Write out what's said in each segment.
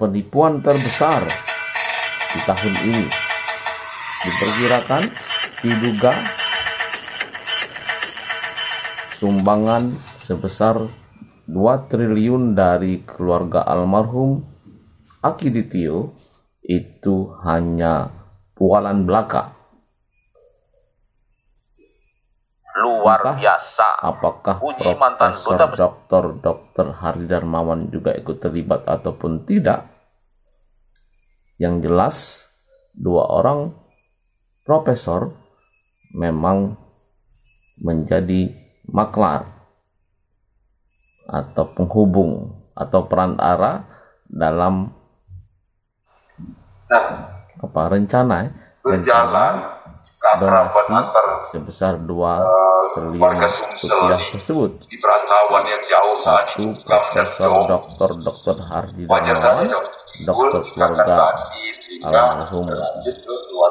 penipuan terbesar di tahun ini. Diperkirakan diduga sumbangan sebesar 2 triliun dari keluarga almarhum Akiditio itu hanya pualan belaka. luar biasa. Apakah Uji mantan Profesor Dr. Dokter Hari Darmawan juga ikut terlibat ataupun tidak? Yang jelas, dua orang profesor memang menjadi maklar atau penghubung atau perantara dalam nah, apa rencana eh? berjalan rencana donasi sebesar dua eh, triliun rupiah tersebut. Satu Profesor Dr. Dr. Hardi Darmawan, Dr. Keluarga Almarhum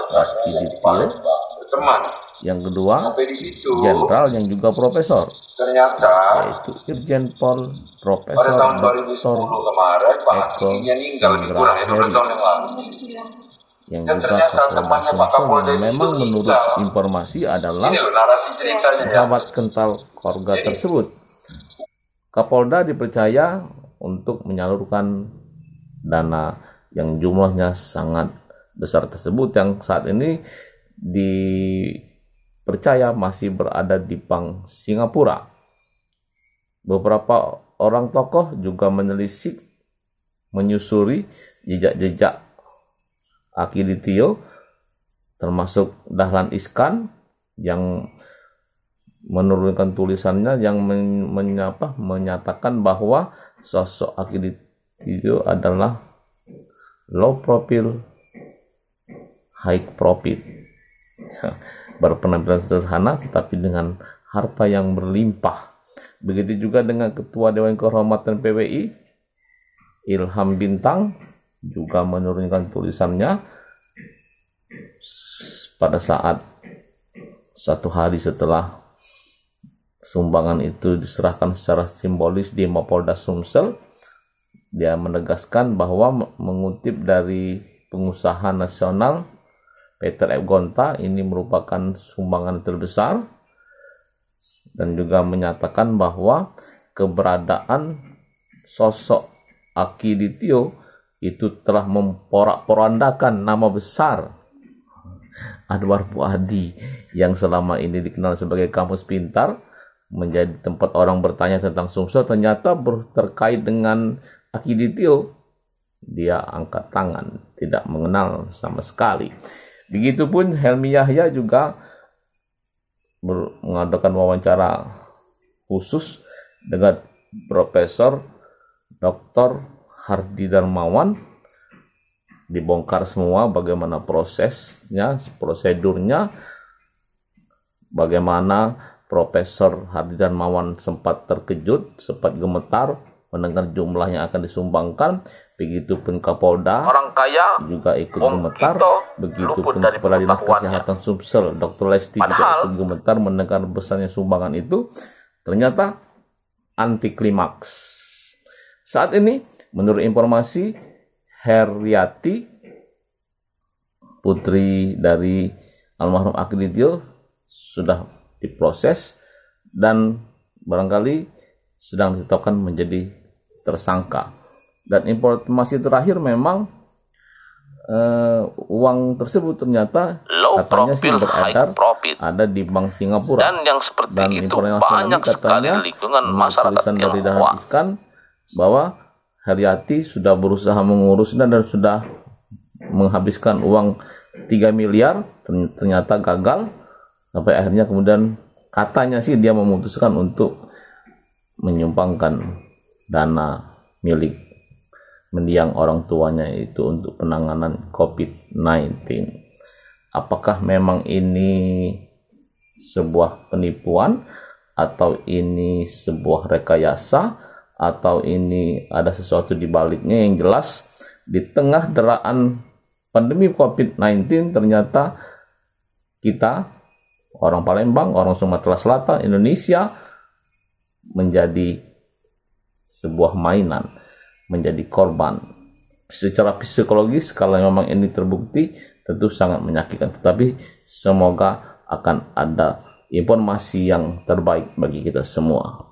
Raki Dipil, yang kedua jenderal yang juga profesor ternyata yaitu Irjen Pol Profesor Dr Eko meninggal yang ya, juga Kapolda Sumsel memang menurut informasi adalah ya. sahabat kental korga tersebut. Kapolda dipercaya untuk menyalurkan dana yang jumlahnya sangat besar tersebut yang saat ini dipercaya masih berada di Bank Singapura. Beberapa orang tokoh juga menelisik menyusuri jejak-jejak Akiditio termasuk Dahlan Iskan yang menurunkan tulisannya yang men menyapa menyatakan bahwa sosok Akiditio adalah low profile high profit berpenampilan sederhana tetapi dengan harta yang berlimpah begitu juga dengan ketua Dewan Kehormatan PWI Ilham Bintang juga menurunkan tulisannya pada saat satu hari setelah sumbangan itu diserahkan secara simbolis di Mapolda Sumsel dia menegaskan bahwa mengutip dari pengusaha nasional Peter F. Gonta ini merupakan sumbangan terbesar dan juga menyatakan bahwa keberadaan sosok Aki Ditio itu telah memporak-porandakan nama besar Anwar Puadi yang selama ini dikenal sebagai kampus pintar menjadi tempat orang bertanya tentang sumsel ternyata terkait dengan akiditio dia angkat tangan tidak mengenal sama sekali begitupun Helmi Yahya juga mengadakan wawancara khusus dengan Profesor Dr. Hardi Darmawan dibongkar semua bagaimana prosesnya, prosedurnya, bagaimana Profesor Hardi Darmawan sempat terkejut, sempat gemetar mendengar jumlah yang akan disumbangkan, begitu pun Kapolda orang kaya juga ikut gemetar, begitu pun Kepala Dinas Kesehatan Sumsel Dr. Lesti Padahal, juga ikut gemetar mendengar besarnya sumbangan itu, ternyata anti klimaks. Saat ini Menurut informasi Heriati putri dari almarhum Akiditio sudah diproses dan barangkali sedang ditetapkan menjadi tersangka. Dan informasi terakhir memang uh, uang tersebut ternyata Low katanya profil, beredar ada di bank Singapura. Dan yang seperti Dan itu banyak sekali lingkungan masyarakat yang dari bahwa Haryati sudah berusaha mengurusnya dan sudah menghabiskan uang 3 miliar ternyata gagal sampai akhirnya kemudian katanya sih dia memutuskan untuk menyumbangkan dana milik mendiang orang tuanya itu untuk penanganan COVID-19. Apakah memang ini sebuah penipuan atau ini sebuah rekayasa atau ini ada sesuatu di baliknya yang jelas di tengah deraan pandemi COVID-19 ternyata kita orang Palembang, orang Sumatera Selatan, Indonesia menjadi sebuah mainan, menjadi korban. Secara psikologis kalau memang ini terbukti tentu sangat menyakitkan, tetapi semoga akan ada informasi yang terbaik bagi kita semua.